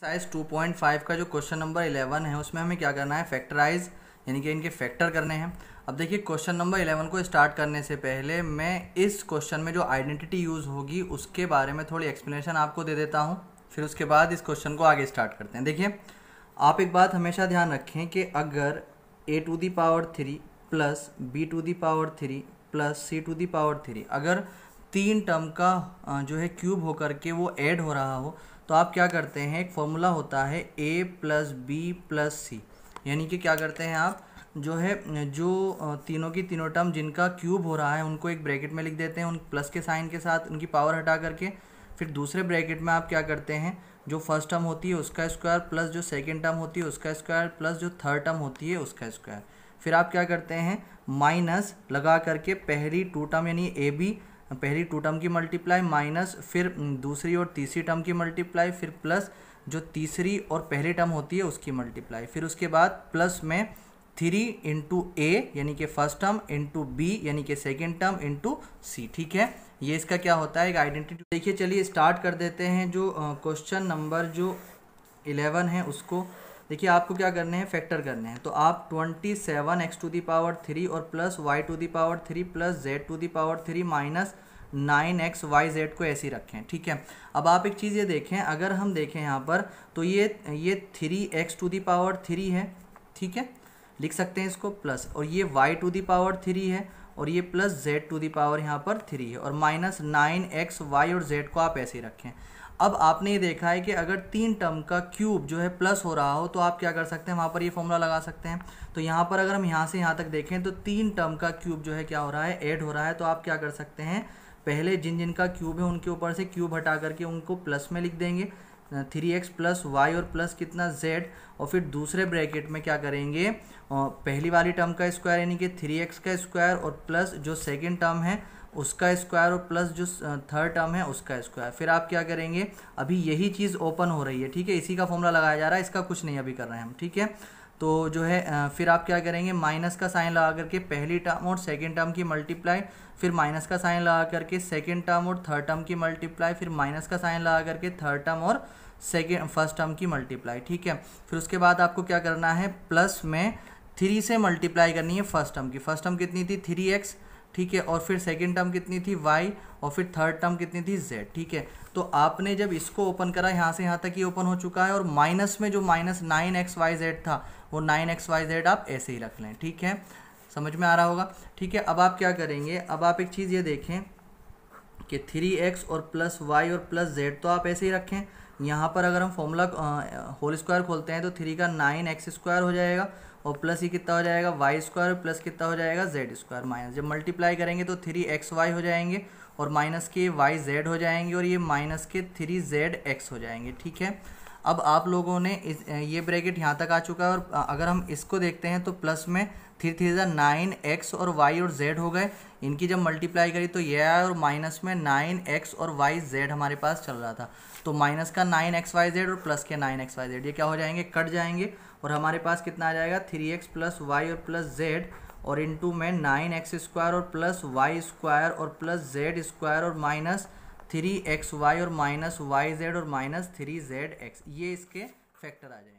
size 2.5 का जो question number 11 है उसमें हमें क्या करना है फैक्टराइज यानी कि इनके फैक्टर करने हैं अब देखिए क्वेश्चन नंबर 11 को स्टार्ट करने से पहले मैं इस क्वेश्चन में जो आइडेंटिटी यूज़ होगी उसके बारे में थोड़ी एक्सप्लेनेशन आपको दे देता हूँ फिर उसके बाद इस क्वेश्चन को आगे स्टार्ट करते हैं देखिए आप एक बात हमेशा ध्यान रखें कि अगर A to the power three plus B to the power three plus C to the power three अगर तीन टर्म का जो है क्यूब होकर के वो ऐड हो रहा हो तो आप क्या करते हैं एक फॉर्मूला होता है A plus B plus C यानी कि क्या करते हैं आप जो है जो तीनों की तीनों टर्म जिनका क्यूब हो रहा है उनको एक ब्रैकेट में लिख देते हैं उन प्लस के साइन के साथ उनकी पावर हटा करके फिर दूसरे ब्रैकेट में आप क्या करते हैं जो फर्स्ट टर्म होती है उसका स्क्वायर प्लस जो सेकेंड टर्म होती है उसका स्क्वायर प्लस जो थर्ड टर्म होती है उसका स्क्वायर फिर आप क्या करते हैं माइनस लगा करके पहली टू टर्म यानी ए बी पहली टू टर्म की मल्टीप्लाई माइनस फिर दूसरी और तीसरी टर्म की मल्टीप्लाई फिर प्लस जो तीसरी और पहली टर्म होती है उसकी मल्टीप्लाई फिर उसके बाद प्लस में थ्री इंटू ए यानी कि फर्स्ट टर्म इंटू बी यानी कि सेकेंड टर्म इंटू सी ठीक है ये इसका क्या होता है एक आइडेंटिटी देखिए चलिए स्टार्ट कर देते हैं जो क्वेश्चन नंबर जो इलेवन है उसको देखिए आपको क्या करने हैं फैक्टर करने हैं तो आप twenty seven X to the power three और plus Y to the power three plus Z to the power three minus nine X Y Z को ऐसे ही रखें ठीक है अब आप एक चीज़ ये देखें अगर हम देखें यहाँ पर तो ये ये three X to the power three है ठीक है लिख सकते हैं इसको प्लस और ये Y to the power three है और ये plus Z to the power यहाँ पर थ्री है और माइनस नाइन एक्स वाई और जेड को आप ऐसे ही रखें अब आपने ये देखा है कि अगर तीन टर्म का क्यूब जो है प्लस हो रहा हो तो आप क्या कर सकते हैं वहाँ पर ये फॉर्मूला लगा सकते हैं तो यहाँ पर अगर हम यहाँ से यहाँ तक देखें तो तीन टर्म का क्यूब जो है क्या हो रहा है एड हो रहा है तो आप क्या कर सकते हैं पहले जिन जिनका क्यूब है उनके ऊपर से क्यूब हटा करके उनको प्लस में लिख देंगे थ्री एक्स प्लस वाई और प्लस कितना जेड और फिर दूसरे ब्रैकेट में क्या करेंगे पहली वाली टर्म का स्क्वायर यानी कि थ्री एक्स का स्क्वायर और प्लस जो सेकेंड टर्म है उसका स्क्वायर और प्लस जो थर्ड टर्म है उसका स्क्वायर फिर आप क्या करेंगे अभी यही चीज़ ओपन हो रही है ठीक है इसी का फॉर्मूला लगाया जा रहा है इसका कुछ नहीं अभी कर रहे हैं हम ठीक है तो जो है फिर आप क्या करेंगे माइनस का साइन लगा करके पहली टर्म और सेकेंड टर्म की मल्टीप्लाई फिर माइनस का साइन लगा करके सेकेंड टर्म और थर्ड टर्म की मल्टीप्लाई फिर माइनस का साइन लगा करके थर्ड टर्म और सेकेंड फर्स्ट टर्म की मल्टीप्लाई ठीक है फिर उसके बाद आपको क्या करना है प्लस में थ्री से मल्टीप्लाई करनी है फर्स्ट टर्म की फर्स्ट टर्म कितनी थी थ्री एक्स ठीक है और फिर सेकेंड टर्म कितनी थी वाई और फिर थर्ड टर्म कितनी थी जेड ठीक है तो आपने जब इसको ओपन करा यहाँ से यहाँ तक ये ओपन हो चुका है और माइनस में जो minus nine X Y Z था वो नाइन एक्स वाई जेड आप ऐसे ही रख लें ठीक है समझ में आ रहा होगा ठीक है अब आप क्या करेंगे अब आप एक चीज़ ये देखें कि थ्री एक्स और प्लस वाई और प्लस जेड तो आप ऐसे ही रखें यहाँ पर अगर हम फॉर्मूला होल स्क्वायर खोलते हैं तो थ्री का नाइन एक्स स्क्वायर हो जाएगा और प्लस ही कितना हो जाएगा वाई स्क्वायर प्लस कितना हो जाएगा जेड स्क्वायर माइनस जब मल्टीप्लाई करेंगे तो थ्री एक्स वाई हो जाएंगे और माइनस के वाई जेड हो जाएंगे और ये माइनस के थ्री जेड एक्स हो जाएंगे ठीक है अब आप लोगों ने इस ये ब्रैकेट यहाँ तक आ चुका है और अगर हम इसको देखते हैं तो प्लस में थ्री थ्री ज़ा नाइन एक्स और वाई और जेड हो गए इनकी जब मल्टीप्लाई करी तो ये आया और माइनस में नाइन एक्स और वाई जेड हमारे पास चल रहा था तो माइनस का नाइन एक्स वाई जेड और प्लस के नाइन एक्स वाई जेड ये क्या हो जाएंगे कट जाएंगे और हमारे पास कितना आ जाएगा थ्री एक्स प्लस वाई और प्लस जेड और इंटू में नाइन एक्स स्क्वायर और प्लस वाई स्क्वायर और प्लस जेड स्क्वायर और माइनस थ्री एक्स वाई और माइनस वाई जेड और माइनस थ्री जेड एक्स ये इसके फैक्टर आ जाएंगे